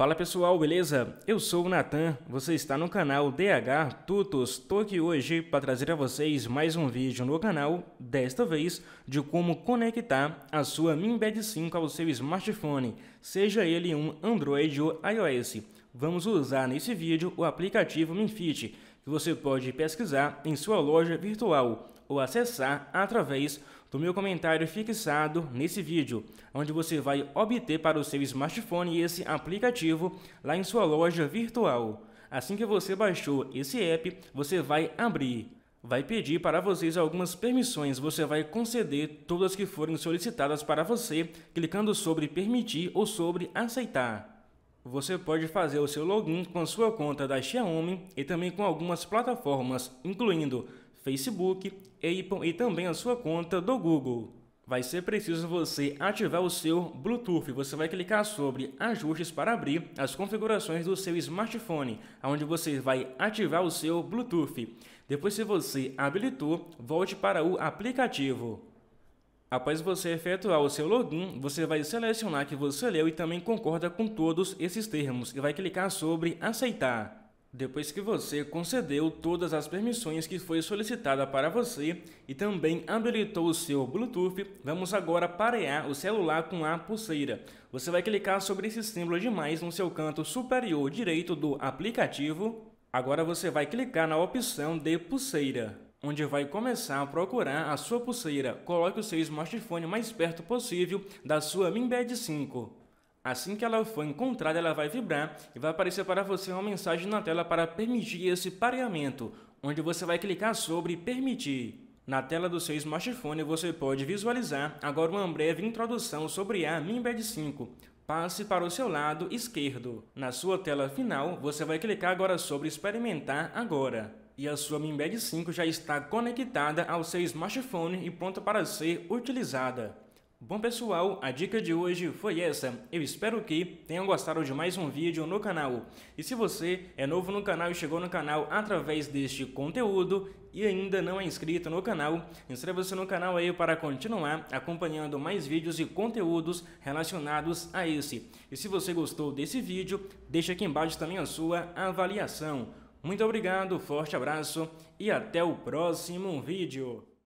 Fala pessoal, beleza? Eu sou o Natan, você está no canal DH Tutos. Tô aqui hoje para trazer a vocês mais um vídeo no canal, desta vez de como conectar a sua MinBed 5 ao seu smartphone, seja ele um Android ou iOS. Vamos usar nesse vídeo o aplicativo MinFit, que você pode pesquisar em sua loja virtual ou acessar através do meu comentário fixado nesse vídeo, onde você vai obter para o seu smartphone esse aplicativo lá em sua loja virtual. Assim que você baixou esse app, você vai abrir. Vai pedir para vocês algumas permissões, você vai conceder todas que forem solicitadas para você, clicando sobre permitir ou sobre aceitar. Você pode fazer o seu login com a sua conta da Xiaomi e também com algumas plataformas, incluindo Facebook e, e também a sua conta do Google. Vai ser preciso você ativar o seu Bluetooth. Você vai clicar sobre Ajustes para abrir as configurações do seu smartphone, onde você vai ativar o seu Bluetooth. Depois, se você habilitou, volte para o aplicativo. Após você efetuar o seu login, você vai selecionar que você leu e também concorda com todos esses termos e vai clicar sobre Aceitar. Depois que você concedeu todas as permissões que foi solicitada para você e também habilitou o seu Bluetooth, vamos agora parear o celular com a pulseira. Você vai clicar sobre esse símbolo de mais no seu canto superior direito do aplicativo. Agora você vai clicar na opção de pulseira onde vai começar a procurar a sua pulseira. Coloque o seu smartphone mais perto possível da sua MinBand 5. Assim que ela for encontrada, ela vai vibrar e vai aparecer para você uma mensagem na tela para permitir esse pareamento, onde você vai clicar sobre Permitir. Na tela do seu smartphone você pode visualizar agora uma breve introdução sobre a MinBed 5. Passe para o seu lado esquerdo. Na sua tela final, você vai clicar agora sobre Experimentar agora. E a sua MinBed 5 já está conectada ao seu smartphone e pronta para ser utilizada. Bom pessoal, a dica de hoje foi essa. Eu espero que tenham gostado de mais um vídeo no canal. E se você é novo no canal e chegou no canal através deste conteúdo e ainda não é inscrito no canal, inscreva-se no canal aí para continuar acompanhando mais vídeos e conteúdos relacionados a esse. E se você gostou desse vídeo, deixe aqui embaixo também a sua avaliação. Muito obrigado, forte abraço e até o próximo vídeo.